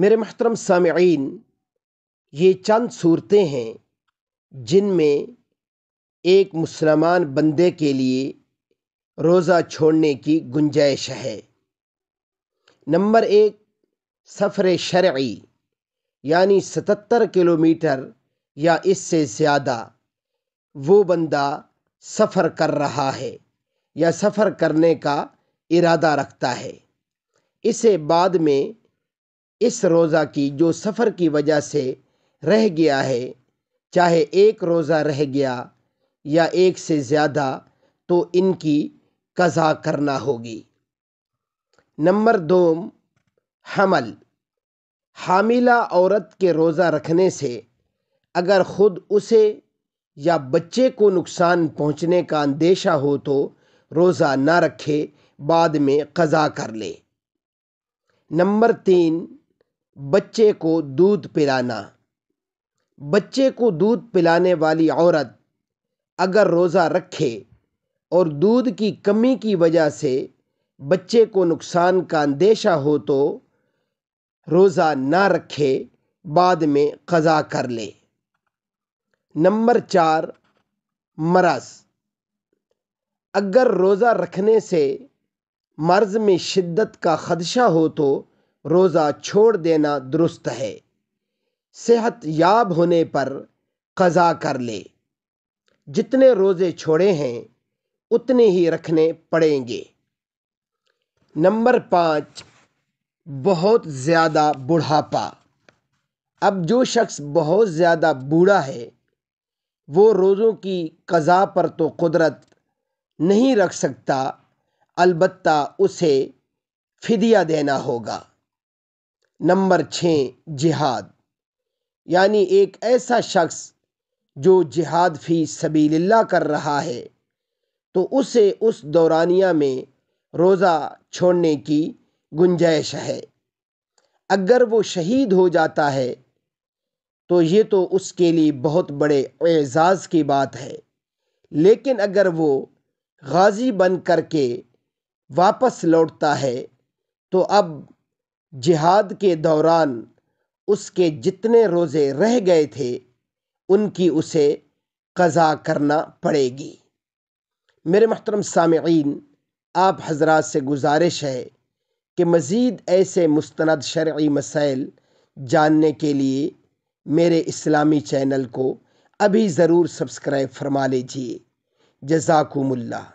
मेरे महतरम सामीन ये चंद सूरतें हैं जिनमें एक मुसलमान बंदे के लिए रोज़ा छोड़ने की गुंजाइश है नंबर एक सफ़र शर्ई यानी सतर किलोमीटर या इससे ज़्यादा वो बंदा सफ़र कर रहा है या सफ़र करने का इरादा रखता है इसे बाद में इस रोज़ा की जो सफ़र की वजह से रह गया है चाहे एक रोज़ा रह गया या एक से ज़्यादा तो इनकी कज़ा करना होगी नंबर दो हमल हामिला औरत के रोज़ा रखने से अगर ख़ुद उसे या बच्चे को नुकसान पहुंचने का अंदेशा हो तो रोज़ा ना रखे बाद में कज़ा कर ले नंबर तीन बच्चे को दूध पिलाना बच्चे को दूध पिलाने वाली औरत अगर रोज़ा रखे और दूध की कमी की वजह से बच्चे को नुकसान का अंदेशा हो तो रोज़ा ना रखे बाद में कज़ा कर ले नंबर चार मरस अगर रोज़ा रखने से मर्ज़ में शिद्दत का खदशा हो तो रोज़ा छोड़ देना दुरुस्त है सेहत याब होने पर कज़ा कर ले जितने रोज़े छोड़े हैं उतने ही रखने पड़ेंगे नंबर पाँच बहुत ज़्यादा बुढ़ापा अब जो शख्स बहुत ज़्यादा बूढ़ा है वो रोज़ों की कज़ा पर तो कुदरत नहीं रख सकता अलबत्ता उसे फिदिया देना होगा नंबर छः जिहाद यानी एक ऐसा शख्स जो जिहाद फ़ी सबीलिल्लाह कर रहा है तो उसे उस दौरानिया में रोज़ा छोड़ने की गुंजाइश है अगर वो शहीद हो जाता है तो ये तो उसके लिए बहुत बड़े एज़ाज़ की बात है लेकिन अगर वो गाज़ी बन करके वापस लौटता है तो अब जिहाद के दौरान उसके जितने रोज़े रह गए थे उनकी उसे कज़ा करना पड़ेगी मेरे महतरम सामीन आप हजरात से गुजारिश है कि मज़ीद ऐसे मुस्ंद शर्य मसाइल जानने के लिए मेरे इस्लामी चैनल को अभी ज़रूर सब्सक्राइब फरमा लीजिए जजाकुमुल्ला